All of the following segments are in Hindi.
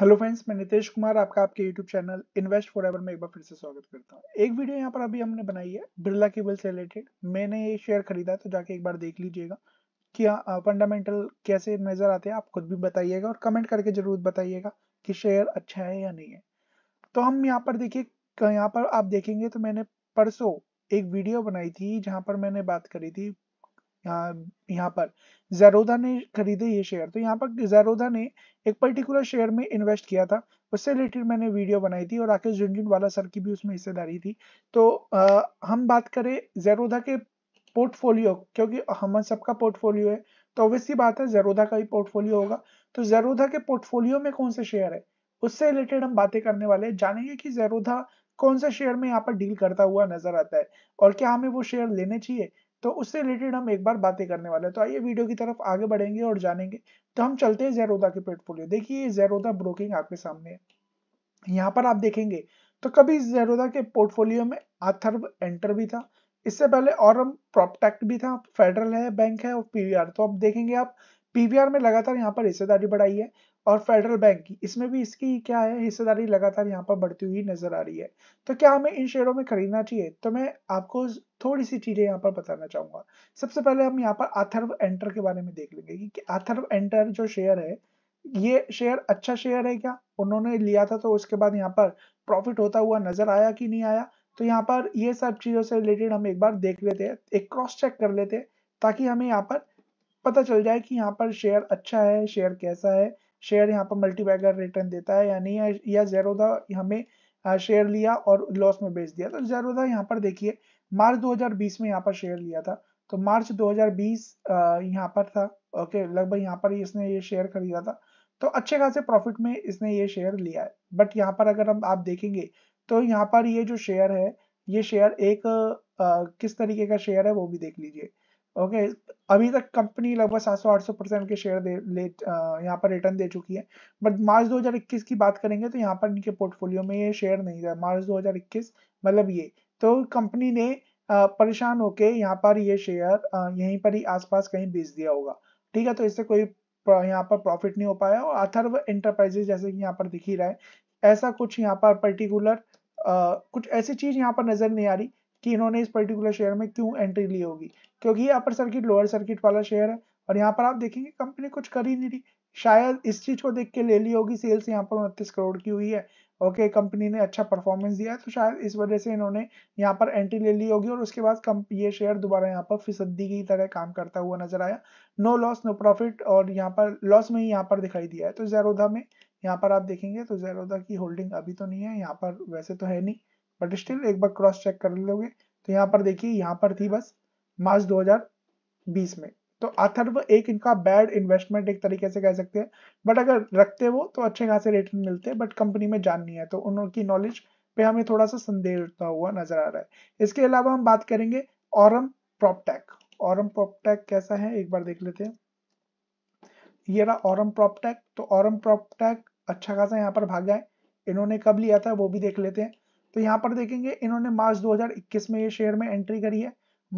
हेलो फ्रेंड्स मैं नितेश कुमार आपका आपके YouTube channel invest forever में एक बार फिर से स्वागत करता हूँ एक वीडियो यहाँ पर अभी हमने बनाई है बिरला केबल से रिलेटेड मैंने ये शेयर खरीदा तो जाके एक बार देख लीजिएगा कि फंडामेंटल कैसे नज़र आते हैं आप खुद भी बताइएगा और कमेंट करके जरूर बताइएगा कि शेयर अच्छा है या नहीं है तो हम यहाँ पर देखिए यहाँ पर आप देखेंगे तो मैंने परसों एक वीडियो बनाई थी जहाँ पर मैंने बात करी थी यहाँ पर जैरोदा ने खरीदे ये शेयर तो यहाँ पर जैरोदा ने एक पर्टिकुलर शेयर में इन्वेस्ट किया था उससे रिलेटेड मैंने वीडियो बनाई थी और राकेश झुंझुनवाला सर की भी उसमें हिस्सेदारी थी तो आ, हम बात करें जैरोदा के पोर्टफोलियो क्योंकि हम सबका पोर्टफोलियो है तो ऑब्वियसली बात है जैरोदा का ही पोर्टफोलियो होगा तो जैरोदा के पोर्टफोलियो में कौन से शेयर है उससे रिलेटेड हम बातें करने वाले हैं जानेंगे कि जैरोधा कौन से शेयर में यहाँ पर डील करता हुआ नजर आता है और क्या हमें वो शेयर लेने चाहिए तो उससे रिलेटेड हम एक बार बातें करने वाले हैं तो आइए वीडियो की तरफ आगे बढ़ेंगे और जानेंगे तो हम चलते हैं जेरोदा के पोर्टफोलियो देखिए जेरोदा ब्रोकिंग आपके सामने है यहाँ पर आप देखेंगे तो कभी जेरोदा के पोर्टफोलियो में आथर्व एंटर भी था इससे पहले और हम प्रॉपटेक्ट भी था फेडरल है बैंक है और पीवीआर तो अब देखेंगे आप पीवीआर में लगातार यहाँ पर हिस्सेदारी बढ़ाई है और फेडरल बैंक की इसमें भी इसकी क्या है हिस्सेदारी लगातार यहाँ पर बढ़ती हुई नजर आ रही है तो क्या हमें इन शेयरों में खरीदना चाहिए तो मैं आपको थोड़ी सी चीजें यहाँ पर बताना चाहूंगा सबसे पहले हम यहाँ पर आथर्व एंटर के बारे में देख लेंगे कि आथर्व एंटर जो शेयर है ये शेयर अच्छा शेयर है क्या उन्होंने लिया था तो उसके बाद यहाँ पर प्रॉफिट होता हुआ नजर आया कि नहीं आया तो यहाँ पर ये सब चीजों से रिलेटेड हम एक बार देख लेते हैं एक क्रॉस चेक कर लेते हैं ताकि हमें यहाँ पर पता चल जाए कि यहाँ पर शेयर अच्छा है शेयर कैसा है शेयर यहाँ पर मल्टीबैगर रिटर्न देता है यानी या, या जेरोदा हमें शेयर लिया और लॉस में बेच दिया तो जेरोदा यहाँ पर देखिए मार्च 2020 में यहाँ पर शेयर लिया था तो मार्च 2020 यहाँ पर था ओके लगभग यहाँ पर इसने ये शेयर खरीदा था तो अच्छे खासे प्रॉफिट में इसने ये शेयर लिया है बट यहाँ पर अगर हम आप देखेंगे तो यहाँ पर ये जो शेयर है ये शेयर एक आ, किस तरीके का शेयर है वो भी देख लीजिए ओके okay, अभी तक कंपनी लगभग 700-800 परसेंट के शेयर दे ले यहाँ पर रिटर्न दे चुकी है बट मार्च 2021 की बात करेंगे तो यहाँ पर इनके पोर्टफोलियो में ये शेयर नहीं था मार्च 2021 मतलब ये तो कंपनी ने परेशान होके यहाँ पर ये शेयर यहीं पर ही आसपास कहीं बेच दिया होगा ठीक है तो इससे कोई यहाँ पर प्रॉफिट नहीं हो पाया और अथर्व एंटरप्राइजेस जैसे कि यहाँ पर दिख ही रहा है ऐसा कुछ यहाँ पर पर्टिकुलर कुछ ऐसी चीज यहाँ पर नजर नहीं आ रही कि इन्होंने इस पर्टिकुलर शेयर में क्यों एंट्री ली होगी क्योंकि ये अपर सर्किट लोअर सर्किट वाला शेयर है और यहाँ पर आप देखेंगे कंपनी कुछ कर ही नहीं रही शायद इस चीज को देख के ले ली होगी सेल्स यहाँ पर उनतीस करोड़ की हुई है ओके okay, कंपनी ने अच्छा परफॉर्मेंस दिया है तो शायद इस वजह से इन्होंने यहाँ पर एंट्री ले ली होगी और उसके बाद ये शेयर दोबारा यहाँ पर फिसद्दी की तरह काम करता हुआ नजर आया नो लॉस नो प्रॉफिट और यहाँ पर लॉस में ही यहाँ पर दिखाई दिया है तो जैरोधा में यहाँ पर आप देखेंगे तो जैरोधा की होल्डिंग अभी तो नहीं है यहाँ पर वैसे तो है नहीं बट स्टिल एक बार क्रॉस चेक कर लोगे तो यहाँ पर देखिए यहाँ पर थी बस मार्च 2020 में तो अथर्व एक इनका बैड इन्वेस्टमेंट एक तरीके से कह सकते हैं बट अगर रखते वो तो अच्छे खासे रिटर्न मिलते हैं बट कंपनी में जाननी है तो उनकी नॉलेज पे हमें थोड़ा सा संदेह उठता हुआ नजर आ रहा है इसके अलावा हम बात करेंगे औरम प्रॉपटेक औरम प्रॉपटेक कैसा है एक बार देख लेते हैं ये रहा औरम प्रॉपटेक तो औरम प्रॉपटेक अच्छा खासा यहाँ पर भागा है इन्होंने कब लिया था वो भी देख लेते हैं तो यहाँ पर देखेंगे इन्होंने मार्च 2021 में ये शेयर में एंट्री करी है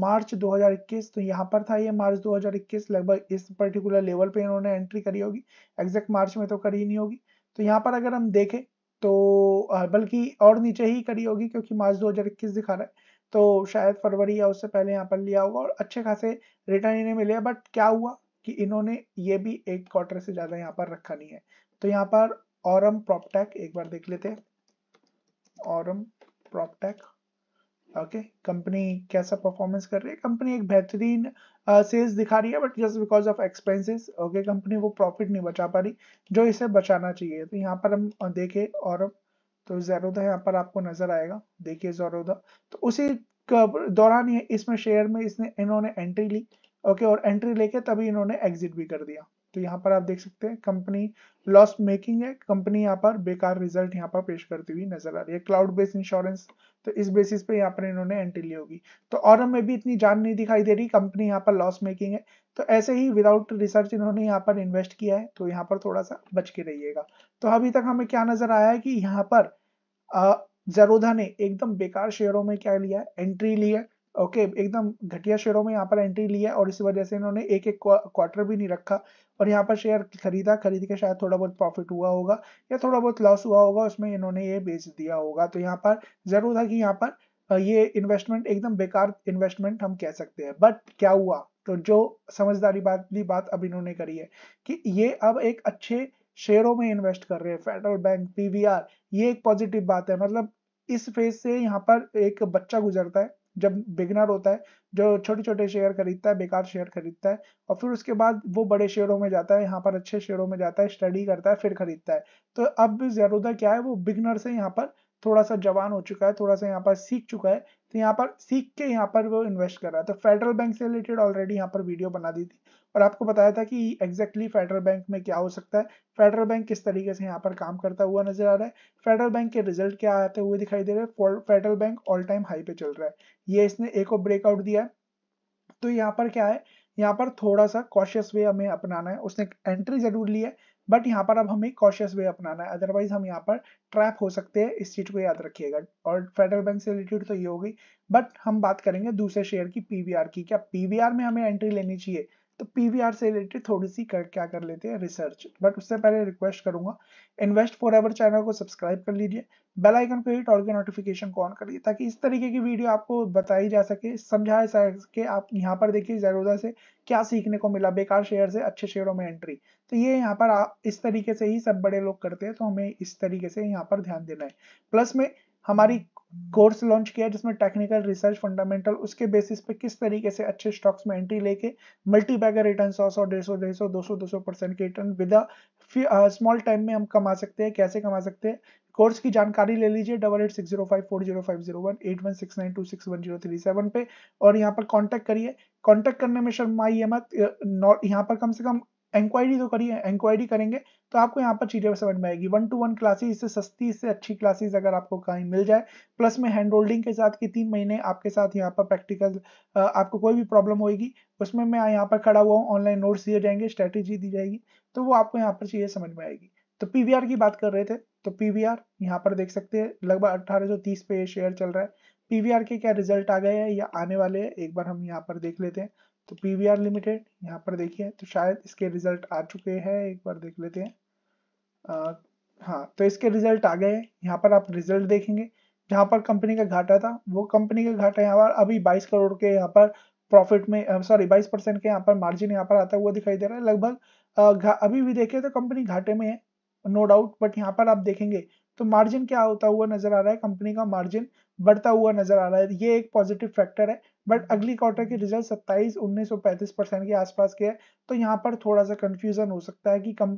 मार्च 2021 तो यहाँ पर था ये मार्च 2021 लगभग इस पर्टिकुलर लेवल पे इन्होंने एंट्री करी होगी एग्जैक्ट मार्च में तो करी नहीं होगी तो यहाँ पर अगर हम देखें तो बल्कि और नीचे ही करी होगी क्योंकि मार्च 2021 दिखा रहा है तो शायद फरवरी या उससे पहले यहाँ पर लिया होगा और अच्छे खासे रिटर्न इन्हें मिले बट क्या हुआ कि इन्होंने ये भी एक क्वार्टर से ज़्यादा यहाँ पर रखा नहीं है तो यहाँ पर और हम प्रॉपटैक एक बार देख लेते हैं ऑरम प्रॉपटेक ओके कंपनी कैसा परफॉर्मेंस कर रही है कंपनी एक बेहतरीन सेल्स uh, दिखा रही है but just because of expenses okay company वो प्रॉफिट नहीं बचा पा रही जो इसे बचाना चाहिए तो यहाँ पर हम uh, देखें और तो जैरोदा यहाँ पर आपको नजर आएगा देखिए जैरोदा तो उसी दौरान ये इसमें शेयर में इसने इन्होंने एंट्री ली ओके और एंट्री लेके तभी इन्होंने एग्जिट भी कर दिया तो यहाँ पर आप देख सकते हैं कंपनी लॉस मेकिंग है कंपनी यहाँ पर बेकार रिजल्ट यहाँ पर पेश करती हुई नजर आ रही है क्लाउड बेस्ड इंश्योरेंस तो इस बेसिस पे यहाँ पर इन्होंने एंट्री ली होगी तो और हमें भी इतनी जान नहीं दिखाई दे रही कंपनी यहाँ पर लॉस मेकिंग है तो ऐसे ही विदाउट रिसर्च इन्होंने यहाँ पर इन्वेस्ट किया है तो यहाँ पर थोड़ा सा बच के रहिएगा तो अभी तक हमें क्या नजर आया है कि यहाँ पर जरोधा ने एकदम बेकार शेयरों में क्या लिया है एंट्री ली है ओके एकदम घटिया शेयरों में यहाँ पर एंट्री लिया और इसी वजह से इन्होंने एक एक क्वार्टर भी नहीं रखा और यहाँ पर शेयर खरीदा खरीद के शायद थोड़ा बहुत प्रॉफिट हुआ होगा या थोड़ा बहुत लॉस हुआ होगा उसमें इन्होंने ये बेच दिया होगा तो यहाँ पर जरूर था कि यहाँ पर ये इन्वेस्टमेंट एकदम बेकार इन्वेस्टमेंट हम कह सकते हैं बट क्या हुआ तो जो समझदारी बात बात अब इन्होंने करी है कि ये अब एक अच्छे शेयरों में इन्वेस्ट कर रहे हैं फेडरल बैंक पीवीआर ये एक पॉजिटिव बात है मतलब इस फेज से यहाँ पर एक बच्चा गुजरता है जब बिगनर होता है जो छोटे छोटे शेयर खरीदता है बेकार शेयर खरीदता है और फिर उसके बाद वो बड़े शेयरों में जाता है यहाँ पर अच्छे शेयरों में जाता है स्टडी करता है फिर खरीदता है तो अब जरूरत क्या है वो बिगनर से यहाँ पर थोड़ा सा जवान हो चुका है थोड़ा सा यहाँ पर सीख चुका है तो यहाँ पर सीख के यहाँ पर वो इन्वेस्ट कर रहा है तो फेडरल बैंक से रिलेटेड ऑलरेडी यहाँ पर वीडियो बना दी थी और आपको बताया था कि एग्जैक्टली फेडरल बैंक में क्या हो सकता है फेडरल बैंक किस तरीके से यहाँ पर काम करता हुआ नजर आ रहा है फेडरल बैंक के रिजल्ट क्या आते हुए दिखाई दे रहे हैं Federal Bank all time high पे चल रहा है ये इसने एक और ब्रेकआउट दिया है तो यहाँ पर क्या है यहाँ पर थोड़ा सा कॉशियस वे हमें अपनाना है उसने एंट्री जरूर ली है बट यहाँ पर अब हमें कॉशियस वे अपनाना है अदरवाइज हम यहाँ पर ट्रैप हो सकते हैं इस चीज को याद रखिएगा और फेडरल बैंक से रिलेटेड तो ये होगी बट हम बात करेंगे दूसरे शेयर की पीवीआर की क्या पीवीआर में हमें एंट्री लेनी चाहिए तो पीवीआर से रिलेटेड थोड़ी सी कर, क्या कर लेते हैं रिसर्च बट उससे पहले रिक्वेस्ट करूंगा इन्वेस्ट फॉर एवर चैनल को सब्सक्राइब कर लीजिए बेल आइकन पे हिट और के नोटिफिकेशन को ऑन करिए ताकि इस तरीके की वीडियो आपको बताई जा सके समझाया जा सके आप यहाँ पर देखिए जरूरत से क्या सीखने को मिला बेकार शेयर से अच्छे शेयरों में एंट्री तो ये यहाँ पर आप इस तरीके से ही सब बड़े लोग करते हैं तो हमें इस तरीके से यहाँ पर ध्यान देना है प्लस में हमारी कोर्स लॉन्च किया जिसमें टेक्निकल रिसर्च फंडामेंटल उसके बेसिस पे किस तरीके से अच्छे स्टॉक्स में एंट्री लेके मल्टी बैगर रिटर्न सौ सौ डेढ़ सौ डेढ़ सौ दो सौ दो सौ परसेंट के रिटर्न विदा स्मॉल टाइम में हम कमा सकते हैं कैसे कमा सकते हैं कोर्स की जानकारी ले लीजिए double eight six zero five four zero five zero one eight one six nine two six one zero three seven पे और यहाँ पर कांटेक्ट करिए कांटेक्ट करने में शर्माइए मत यहाँ पर कम से कम इंक्वायरी तो करिए एंक्वायरी करेंगे तो आपको यहाँ पर चीज़ें समझ में आएगी वन टू वन क्लासेस इससे सस्ती इससे अच्छी क्लासेस अगर आपको कहीं मिल जाए प्लस में हैंड होल्डिंग के साथ के तीन महीने आपके साथ यहाँ पर प्रैक्टिकल आपको कोई भी प्रॉब्लम होगी उसमें मैं यहाँ पर खड़ा हुआ हूँ ऑनलाइन नोट्स दिए जाएंगे स्ट्रैटेजी दी जाएगी तो वो आपको यहाँ पर चीज़ें समझ में आएगी तो पी की बात कर रहे थे तो पीवीआर यहाँ पर देख सकते हैं लगभग अट्ठारह पे शेयर चल रहा है पी के क्या रिजल्ट आ गए हैं या आने वाले हैं एक बार हम यहाँ पर देख लेते हैं तो पी वी आर लिमिटेड यहाँ पर देखिए तो शायद इसके रिजल्ट आ चुके हैं एक बार देख लेते हैं आ, हाँ तो इसके रिजल्ट आ गए यहाँ पर आप रिजल्ट देखेंगे जहाँ पर कंपनी का घाटा था वो कंपनी का घाटा यहाँ पर अभी 22 करोड़ के यहाँ पर प्रॉफिट में सॉरी 22 परसेंट के यहाँ पर मार्जिन यहाँ पर आता हुआ दिखाई दे रहा है लगभग अभी भी देखे तो कंपनी घाटे में है नो डाउट बट यहाँ पर आप देखेंगे तो मार्जिन क्या होता हुआ नजर आ रहा है कंपनी का मार्जिन बढ़ता हुआ नजर आ रहा है ये एक पॉजिटिव फैक्टर है बट अगली क्वार्टर के रिजल्ट सत्ताईस उन्नीस सौ पैंतीस परसेंट के आसपास के है तो यहाँ पर थोड़ा सा कंफ्यूजन हो सकता है कि कम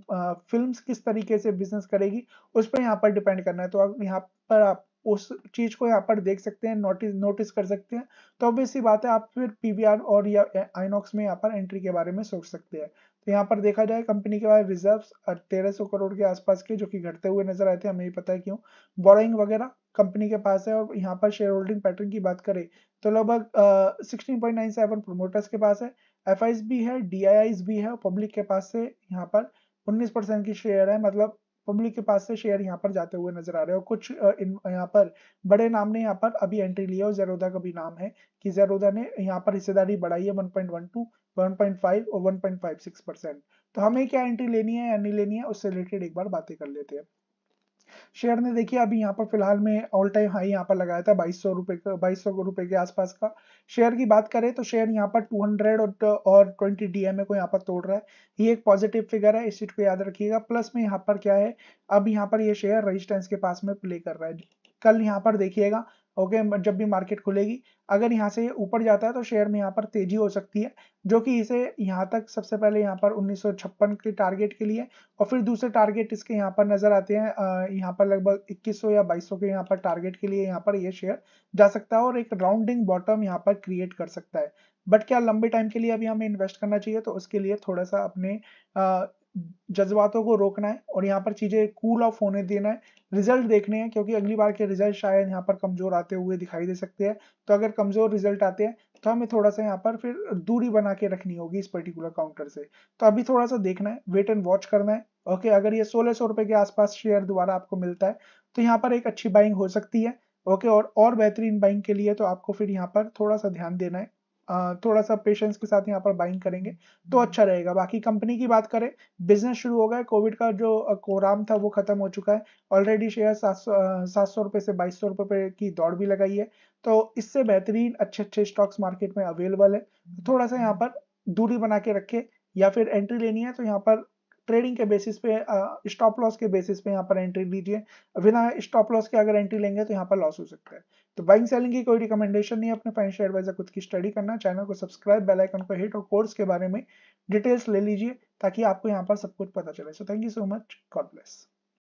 फिल्म किस तरीके से बिजनेस करेगी उस पर यहाँ पर डिपेंड करना है तो अब यहाँ पर आप उस चीज को यहाँ पर देख सकते हैं नोटिस नोटिस कर सकते हैं तो ऑब्वियस बात है आप फिर पीवीआर और या आईनॉक्स में यहाँ पर एंट्री के बारे में सोच सकते हैं तो यहाँ पर देखा जाए कंपनी के पास रिजर्व तेरह सौ करोड़ के आसपास के जो कि घटते हुए नजर आए थे हमें पता है क्यों बोरोइंग वगैरह कंपनी के पास है और यहाँ पर शेयर होल्डिंग पैटर्न की बात करें तो लगभग सिक्सटीन सेवन प्रोमोटर्स के पास है एफ भी है डी भी है पब्लिक के पास से यहाँ पर उन्नीस की शेयर है मतलब पब्लिक के पास से शेयर यहाँ पर जाते हुए नजर आ रहे हैं और कुछ यहाँ पर बड़े नाम ने यहाँ पर अभी एंट्री लिया और जेरोदा का भी नाम है कि जेरोदा ने यहाँ पर हिस्सेदारी बढ़ाई है 1.12 1.5 और 1.56 परसेंट तो हमें क्या एंट्री लेनी है या नहीं लेनी है उससे रिलेटेड एक बार बातें कर लेते हैं शेयर ने देखिए अभी यहाँ पर फिलहाल में ऑल टाइम हाई यहाँ पर लगाया था बाईस रुपए का बाईस रुपए के आसपास का शेयर की बात करें तो शेयर यहाँ पर 200 और और 20 डीएमए को यहाँ पर तोड़ रहा है ये एक पॉजिटिव फिगर है इस चीज को याद रखिएगा प्लस में यहाँ पर क्या है अब यहाँ पर ये शेयर रजिस्टेंस के पास में प्ले कर रहा है कल यहाँ पर देखिएगा ओके जब भी मार्केट खुलेगी अगर यहाँ से ये ऊपर जाता है तो शेयर में यहाँ पर तेजी हो सकती है जो कि इसे यहाँ तक सबसे पहले यहाँ पर उन्नीस के टारगेट के लिए और फिर दूसरे टारगेट इसके यहाँ पर नजर आते हैं यहाँ पर लगभग 2100 या 2200 के यहाँ पर टारगेट के लिए यहाँ पर ये शेयर जा सकता है और एक राउंडिंग बॉटम यहाँ पर क्रिएट कर सकता है बट क्या लंबे टाइम के लिए अभी हमें इन्वेस्ट करना चाहिए तो उसके लिए थोड़ा सा अपने जज्बातों को रोकना है और यहाँ पर चीज़ें कूल ऑफ होने देना है रिजल्ट देखने हैं क्योंकि अगली बार के रिजल्ट शायद यहाँ पर कमज़ोर आते हुए दिखाई दे सकते हैं तो अगर कमज़ोर रिजल्ट आते हैं तो हमें थोड़ा सा यहाँ पर फिर दूरी बना के रखनी होगी इस पर्टिकुलर काउंटर से तो अभी थोड़ा सा देखना है वेट एंड वॉच करना है ओके अगर ये सोलह सौ रुपए के आसपास शेयर दोबारा आपको मिलता है तो यहाँ पर एक अच्छी बाइंग हो सकती है ओके और और बेहतरीन बाइंग के लिए तो आपको फिर यहाँ पर थोड़ा सा ध्यान देना है थोड़ा सा पेशेंस के साथ यहाँ पर बाइंग करेंगे तो हम्म। अच्छा रहेगा बाकी कंपनी की बात करें बिजनेस शुरू हो गया कोविड का जो कोराम था वो खत्म हो चुका है ऑलरेडी शेयर सात सौ सात सौ से बाईस सौ रुपए की दौड़ भी लगाई है तो इससे बेहतरीन अच्छे अच्छे स्टॉक्स मार्केट में अवेलेबल है हम्म। थोड़ा सा यहाँ हम्म। पर दूरी बना के रखे या फिर एंट्री लेनी है तो यहाँ पर ट्रेडिंग के बेसिस पे स्टॉप लॉस के बेसिस पे यहाँ पर एंट्री लीजिए बिना स्टॉप लॉस के अगर एंट्री लेंगे तो यहाँ पर लॉस हो सकता है तो बाइंग सेलिंग की कोई रिकमेंडेशन नहीं अपने फाइनेंशियल एडवाइजर खुद की स्टडी करना चैनल को सब्सक्राइब बेल आइकन को हिट और कोर्स के बारे में डिटेल्स ले लीजिए ताकि आपको यहाँ पर सब कुछ पता चले so thank you so much God bless